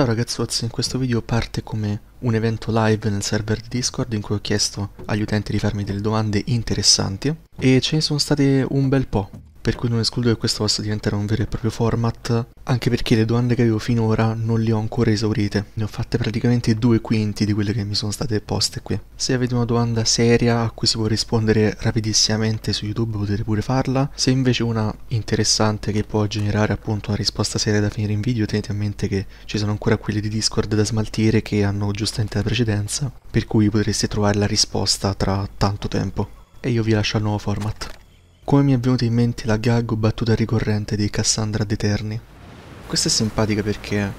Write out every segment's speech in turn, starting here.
Ciao ragazzuozzi, in questo video parte come un evento live nel server di Discord in cui ho chiesto agli utenti di farmi delle domande interessanti e ce ne sono state un bel po' per cui non escludo che questo possa diventare un vero e proprio format, anche perché le domande che avevo finora non le ho ancora esaurite, ne ho fatte praticamente due quinti di quelle che mi sono state poste qui. Se avete una domanda seria a cui si può rispondere rapidissimamente su YouTube potete pure farla, se invece una interessante che può generare appunto una risposta seria da finire in video tenete a mente che ci sono ancora quelle di Discord da smaltire che hanno giustamente la precedenza, per cui potreste trovare la risposta tra tanto tempo. E io vi lascio al nuovo format come mi è venuta in mente la gag o battuta ricorrente di Cassandra d'Eterni. Questa è simpatica perché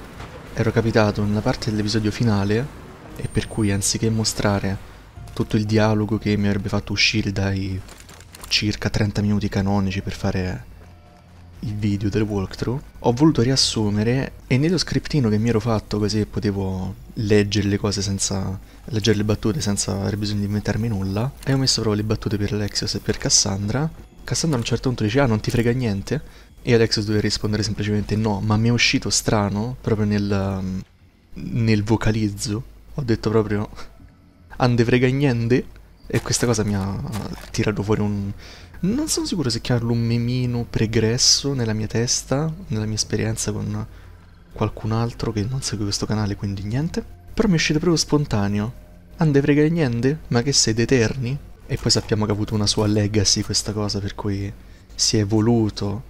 ero capitato nella parte dell'episodio finale e per cui anziché mostrare tutto il dialogo che mi avrebbe fatto uscire dai circa 30 minuti canonici per fare il video del walkthrough, ho voluto riassumere e nello scriptino che mi ero fatto così potevo leggere le cose senza leggere le battute senza aver bisogno di inventarmi nulla, e ho messo proprio le battute per Alexios e per Cassandra Cassandra a un certo punto dice ah non ti frega niente e Alexis deve rispondere semplicemente no, ma mi è uscito strano proprio nel, um, nel vocalizzo. Ho detto proprio ande frega niente e questa cosa mi ha tirato fuori un... Non sono sicuro se chiamarlo un memino pregresso nella mia testa, nella mia esperienza con qualcun altro che non segue questo canale, quindi niente. Però mi è uscito proprio spontaneo. Ande frega niente? Ma che sei d'eterni e poi sappiamo che ha avuto una sua legacy questa cosa, per cui si è evoluto.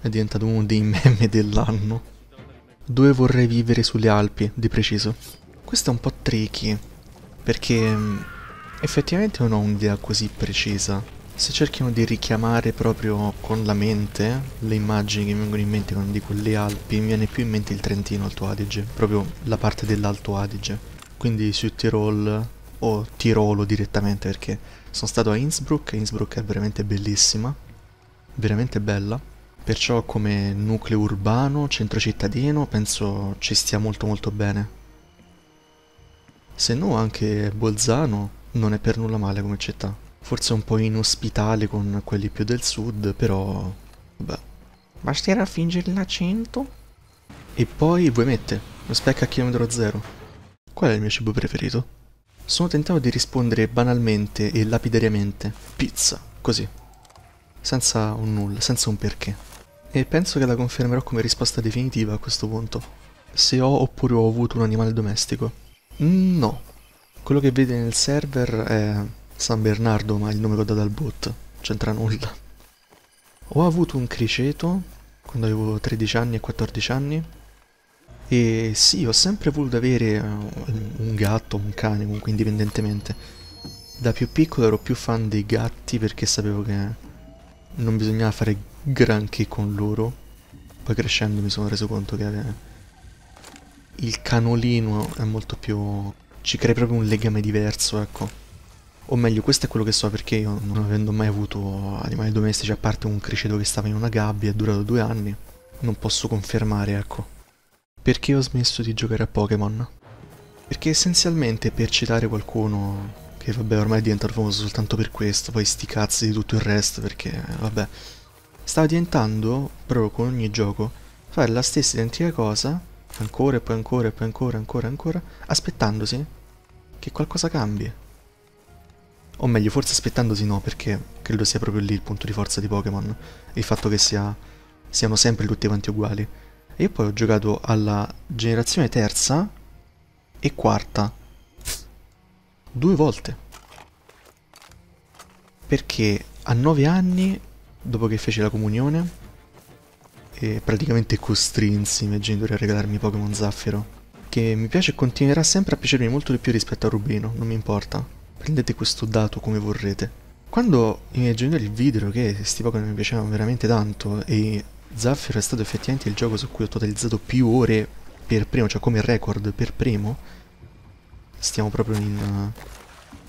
È diventato uno dei meme dell'anno. Dove vorrei vivere sulle Alpi, di preciso. Questo è un po' tricky, perché mm, effettivamente non ho un'idea così precisa. Se cerchiamo di richiamare proprio con la mente le immagini che mi vengono in mente quando dico le Alpi, mi viene più in mente il Trentino Alto Adige, proprio la parte dell'Alto Adige. Quindi su Tirol, o Tirolo direttamente perché sono stato a Innsbruck e Innsbruck è veramente bellissima, veramente bella, perciò come nucleo urbano, centro cittadino, penso ci stia molto molto bene. Se no anche Bolzano non è per nulla male come città, forse un po' inospitale con quelli più del sud, però... beh. Basterà fingere l'accento? E poi voi mette, lo specca a chilometro zero. Qual è il mio cibo preferito? Sono tentato di rispondere banalmente e lapidariamente. Pizza, così. Senza un nulla, senza un perché. E penso che la confermerò come risposta definitiva a questo punto. Se ho oppure ho avuto un animale domestico. Mm, no. Quello che vede nel server è San Bernardo, ma il nome che ho dato al bot. C'entra nulla. Ho avuto un criceto quando avevo 13 anni e 14 anni e sì, ho sempre voluto avere eh, un gatto, un cane, comunque indipendentemente. Da più piccolo ero più fan dei gatti perché sapevo che non bisognava fare granché con loro. Poi crescendo mi sono reso conto che il canolino è molto più... ci crea proprio un legame diverso, ecco. O meglio, questo è quello che so perché io non avendo mai avuto animali domestici a parte un criceto che stava in una gabbia e è durato due anni, non posso confermare, ecco. Perché ho smesso di giocare a Pokémon? Perché essenzialmente per citare qualcuno che vabbè ormai è diventato famoso soltanto per questo, poi sti cazzi di tutto il resto perché vabbè, stava diventando proprio con ogni gioco fare la stessa identica cosa ancora e poi ancora e poi ancora ancora ancora aspettandosi che qualcosa cambi. O meglio, forse aspettandosi no, perché credo sia proprio lì il punto di forza di Pokémon, il fatto che sia, siano sempre tutti quanti uguali. Io poi ho giocato alla generazione terza e quarta. Due volte. Perché a nove anni, dopo che feci la comunione, e praticamente costrinsi i miei genitori a regalarmi Pokémon Zaffiro. Che mi piace e continuerà sempre a piacermi molto di più rispetto a Rubino, non mi importa. Prendete questo dato come vorrete. Quando i miei genitori videro che questi Pokémon mi piacevano veramente tanto e Zaffiro è stato effettivamente il gioco su cui ho totalizzato più ore per primo, cioè come record per primo. Stiamo proprio in...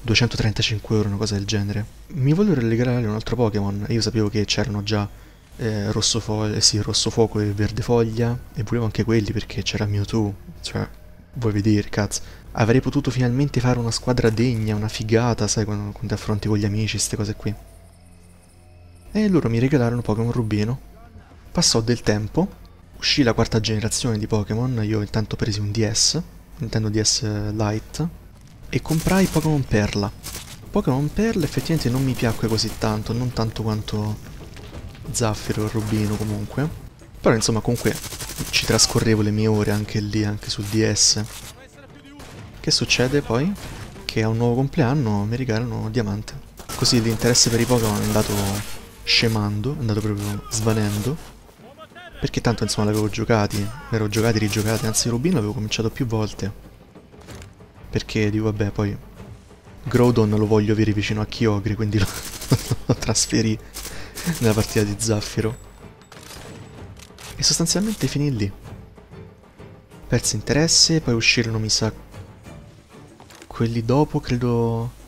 235 eh, ore, una cosa del genere. Mi voglio relegare un altro Pokémon. Io sapevo che c'erano già eh, rosso, eh, sì, rosso, Fuoco e Verde Foglia. E volevo anche quelli perché c'era Mewtwo. Cioè, vuoi vedere, cazzo. Avrei potuto finalmente fare una squadra degna, una figata, sai, quando, quando ti affronti con gli amici, queste cose qui. E loro mi regalarono Pokémon Rubino. Passò del tempo, uscì la quarta generazione di Pokémon, io intanto presi un DS, Nintendo DS Lite, e comprai Pokémon Perla. Pokémon Perla effettivamente non mi piacque così tanto, non tanto quanto Zaffiro e Rubino comunque, però insomma comunque ci trascorrevo le mie ore anche lì, anche sul DS. Che succede poi? Che a un nuovo compleanno mi regalano Diamante. Così l'interesse per i Pokémon è andato scemando, è andato proprio svanendo perché tanto insomma l'avevo giocati, ne ero giocati, rigiocati, anzi Rubino l'avevo cominciato più volte. Perché dico vabbè poi Groudon lo voglio avere vicino a Kyogre, quindi lo, lo trasferì nella partita di Zaffiro. E sostanzialmente finì lì. Perse interesse, poi uscirono mi sa quelli dopo, credo...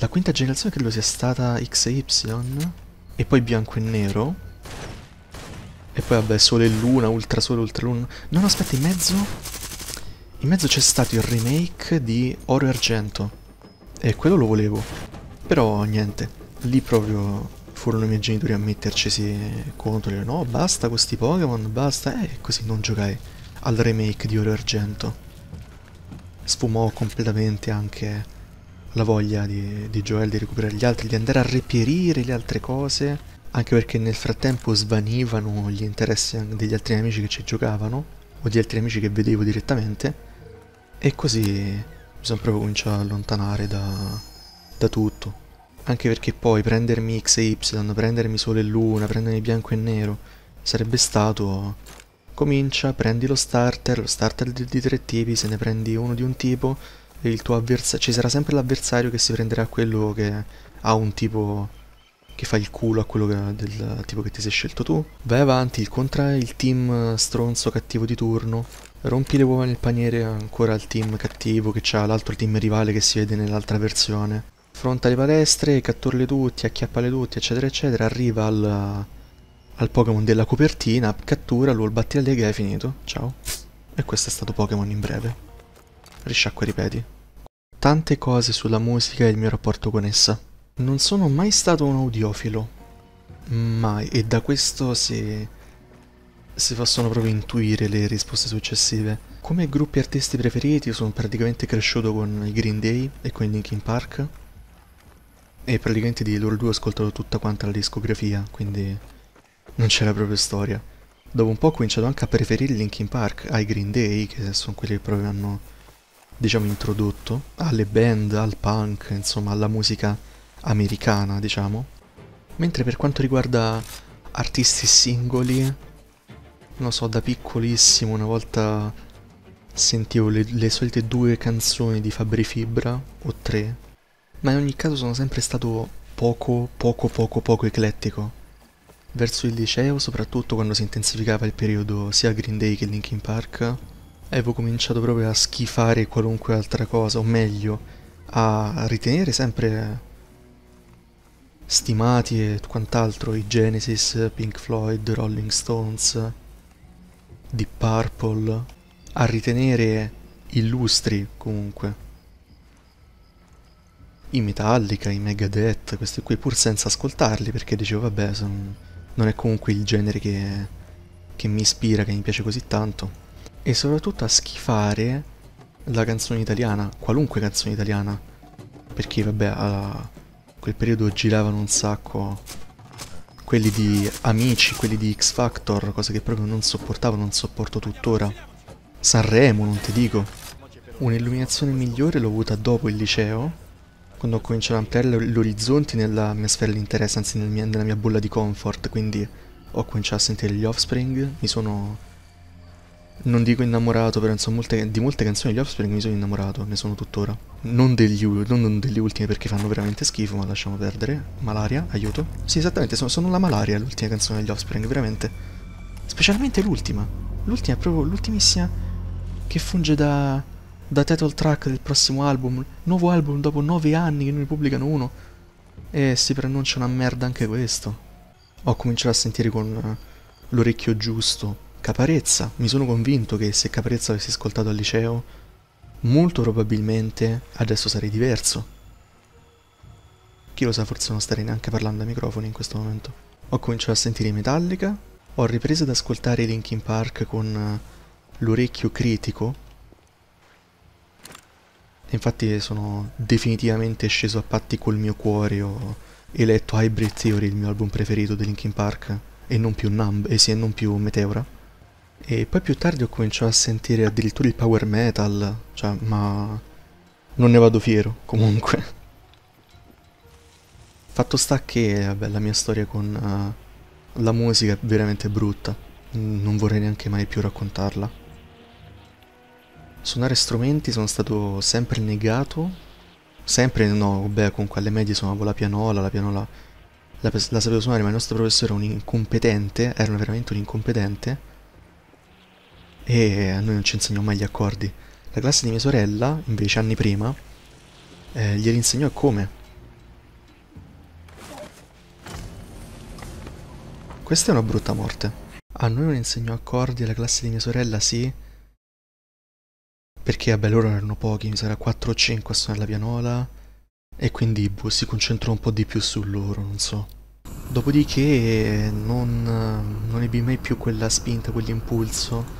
La quinta generazione credo sia stata X e Y, e poi bianco e nero, e poi vabbè, sole e luna, ultra sole, ultra luna. No, no, aspetta, in mezzo... In mezzo c'è stato il remake di Oro e Argento. E quello lo volevo. Però niente, lì proprio furono i miei genitori a mettercesi contro. no, basta questi Pokémon, basta. E eh, così non giocai al remake di Oro e Argento. Sfumò completamente anche la voglia di, di Joel di recuperare gli altri, di andare a reperire le altre cose anche perché nel frattempo svanivano gli interessi degli altri amici che ci giocavano, o di altri amici che vedevo direttamente, e così mi sono proprio cominciato ad allontanare da, da tutto. Anche perché poi prendermi X e Y, prendermi Sole e Luna, prendermi Bianco e Nero, sarebbe stato... Comincia, prendi lo starter, lo starter di, di tre tipi, se ne prendi uno di un tipo, il tuo avversario... ci sarà sempre l'avversario che si prenderà quello che ha un tipo che fa il culo a quello che, del tipo che ti sei scelto tu. Vai avanti, contrai il team eh, stronzo cattivo di turno. Rompi le uova nel paniere ancora al team cattivo che c'ha l'altro team rivale che si vede nell'altra versione. Affronta le palestre, catturle tutti, acchiappale tutti, eccetera, eccetera. Arriva al, al Pokémon della copertina, cattura, il batti la lega e è finito. Ciao. E questo è stato Pokémon in breve. Risciacqua e ripeti. Tante cose sulla musica e il mio rapporto con essa. Non sono mai stato un audiofilo. Mai. E da questo si... si possono proprio intuire le risposte successive. Come gruppi artisti preferiti sono praticamente cresciuto con i Green Day e con i Linkin Park. E praticamente di loro due ho ascoltato tutta quanta la discografia, quindi non c'era proprio storia. Dopo un po' ho cominciato anche a preferire Linkin Park ai Green Day, che sono quelli che proprio hanno, diciamo, introdotto alle band, al punk, insomma, alla musica americana, diciamo. Mentre per quanto riguarda artisti singoli, non so, da piccolissimo una volta sentivo le, le solite due canzoni di Fabri Fibra, o tre, ma in ogni caso sono sempre stato poco, poco, poco, poco eclettico. Verso il liceo, soprattutto quando si intensificava il periodo sia Green Day che Linkin Park, avevo cominciato proprio a schifare qualunque altra cosa, o meglio, a ritenere sempre stimati e quant'altro, i Genesis, Pink Floyd, Rolling Stones, Deep Purple, a ritenere illustri comunque. I Metallica, i Megadeth, questi qui pur senza ascoltarli perché dicevo vabbè son, non è comunque il genere che, che mi ispira, che mi piace così tanto. E soprattutto a schifare la canzone italiana, qualunque canzone italiana, perché vabbè... Alla, quel periodo giravano un sacco quelli di Amici, quelli di X Factor, cose che proprio non sopportavo, non sopporto tuttora. Sanremo, non ti dico. Un'illuminazione migliore l'ho avuta dopo il liceo, quando ho cominciato ad ampliare gli orizzonti nella mia sfera di interesse, anzi nella mia, nella mia bolla di comfort, quindi ho cominciato a sentire gli offspring, mi sono non dico innamorato, però insomma molte, di molte canzoni di Offspring mi sono innamorato, ne sono tuttora. Non degli, non degli, ultimi perché fanno veramente schifo, ma lasciamo perdere. Malaria, aiuto. Sì, esattamente, sono, sono la malaria l'ultima canzone degli Offspring, veramente. Specialmente l'ultima. L'ultima è proprio l'ultimissima che funge da, da title track del prossimo album. Nuovo album dopo nove anni che non ne pubblicano uno. E si preannuncia una merda anche questo. Ho cominciato a sentire con eh, l'orecchio giusto Caparezza, mi sono convinto che se Caparezza avessi ascoltato al liceo, molto probabilmente adesso sarei diverso. Chi lo sa, forse non starei neanche parlando a microfoni in questo momento. Ho cominciato a sentire Metallica, ho ripreso ad ascoltare Linkin Park con l'orecchio critico. Infatti sono definitivamente sceso a patti col mio cuore, ho eletto Hybrid Theory, il mio album preferito di Linkin Park, e non più Numb, e sì, e non più Meteora. E poi più tardi ho cominciato a sentire addirittura il power metal, cioè, ma non ne vado fiero, comunque. Fatto sta che, vabbè, la mia storia con uh, la musica è veramente brutta, non vorrei neanche mai più raccontarla. Suonare strumenti sono stato sempre negato, sempre no, vabbè, comunque alle medie suonavo la pianola, la pianola la, la sapevo suonare, ma il nostro professore era un incompetente, era veramente un incompetente e a noi non ci insegnò mai gli accordi. La classe di mia sorella, invece, anni prima, eh, glieli insegnò come. Questa è una brutta morte. A noi non insegnò accordi, alla classe di mia sorella sì. Perché, vabbè, loro erano pochi, mi sarà 4 o 5 a suonare la pianola. E quindi boh, si concentrò un po' di più su loro, non so. Dopodiché non, non ebbi mai più quella spinta, quell'impulso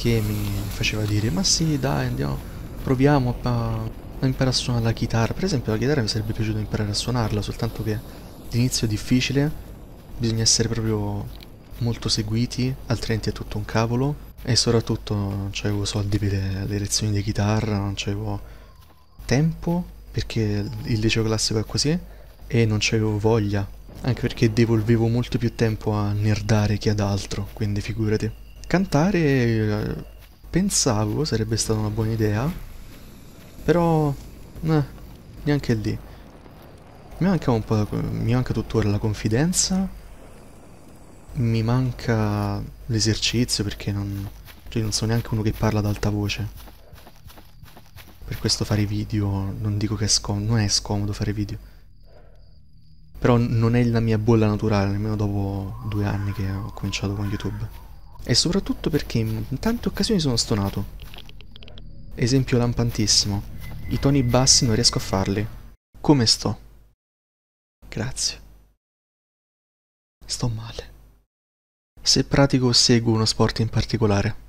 che mi faceva dire ma sì dai andiamo, proviamo a, a imparare a suonare la chitarra. Per esempio la chitarra mi sarebbe piaciuto imparare a suonarla, soltanto che l'inizio è difficile, bisogna essere proprio molto seguiti, altrimenti è tutto un cavolo. E soprattutto non avevo soldi per le, lezioni di chitarra, non avevo tempo, perché il liceo classico è così, e non avevo voglia anche perché devolvevo molto più tempo a nerdare che ad altro, quindi figurati. Cantare pensavo sarebbe stata una buona idea, però eh, neanche lì. Mi manca un po' la, mi manca tuttora la confidenza, mi manca l'esercizio perché non, cioè non sono neanche uno che parla ad alta voce. Per questo fare video non dico che è scomodo, non è scomodo fare video. Però non è la mia bolla naturale, nemmeno dopo due anni che ho cominciato con YouTube. E soprattutto perché in tante occasioni sono stonato. Esempio lampantissimo. I toni bassi non riesco a farli. Come sto? Grazie. Sto male. Se pratico o seguo uno sport in particolare.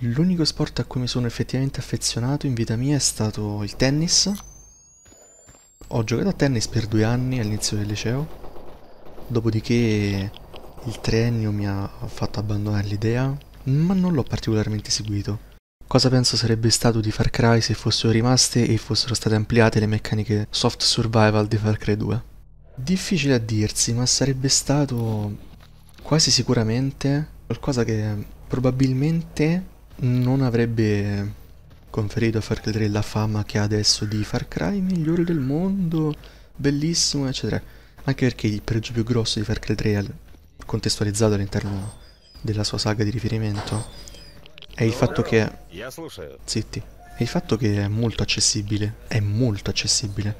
L'unico sport a cui mi sono effettivamente affezionato in vita mia è stato il tennis. Ho giocato a tennis per due anni all'inizio del liceo. Dopodiché il triennio mi ha fatto abbandonare l'idea, ma non l'ho particolarmente seguito. Cosa penso sarebbe stato di Far Cry se fossero rimaste e fossero state ampliate le meccaniche soft survival di Far Cry 2? Difficile a dirsi, ma sarebbe stato quasi sicuramente qualcosa che probabilmente non avrebbe conferito a Far Cry 3 la fama che ha adesso di Far Cry migliore del mondo, bellissimo, eccetera. Anche perché il pregio più grosso di Far Cry 3 contestualizzato all'interno della sua saga di riferimento è il fatto che... Zitti. È il fatto che è molto accessibile. È molto accessibile.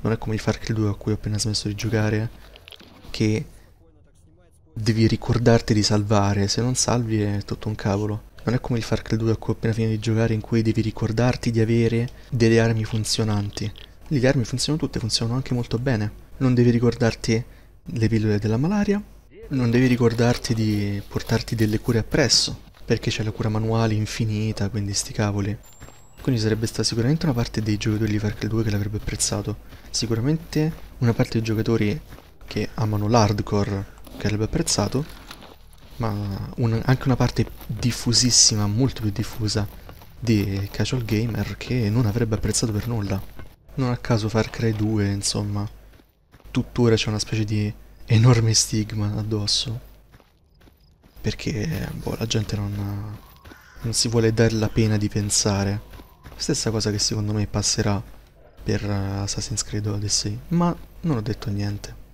Non è come i Far Cry 2 a cui ho appena smesso di giocare, che devi ricordarti di salvare, se non salvi è tutto un cavolo. Non è come il Far Cry 2 a cui ho appena finito di giocare in cui devi ricordarti di avere delle armi funzionanti. le armi funzionano tutte, funzionano anche molto bene. Non devi ricordarti le pillole della malaria, non devi ricordarti di portarti delle cure appresso, perché c'è la cura manuale infinita, quindi sti cavoli. Quindi sarebbe stata sicuramente una parte dei giocatori di Far Cry 2 che l'avrebbe apprezzato. Sicuramente una parte dei giocatori che amano l'hardcore che l'avrebbe apprezzato. Ma un, anche una parte diffusissima, molto più diffusa, di casual gamer che non avrebbe apprezzato per nulla. Non a caso Far Cry 2, insomma, tuttora c'è una specie di enorme stigma addosso perché boh, la gente non, non si vuole dare la pena di pensare stessa cosa che secondo me passerà per eh, Assassin's Creed Odyssey ma non ho detto niente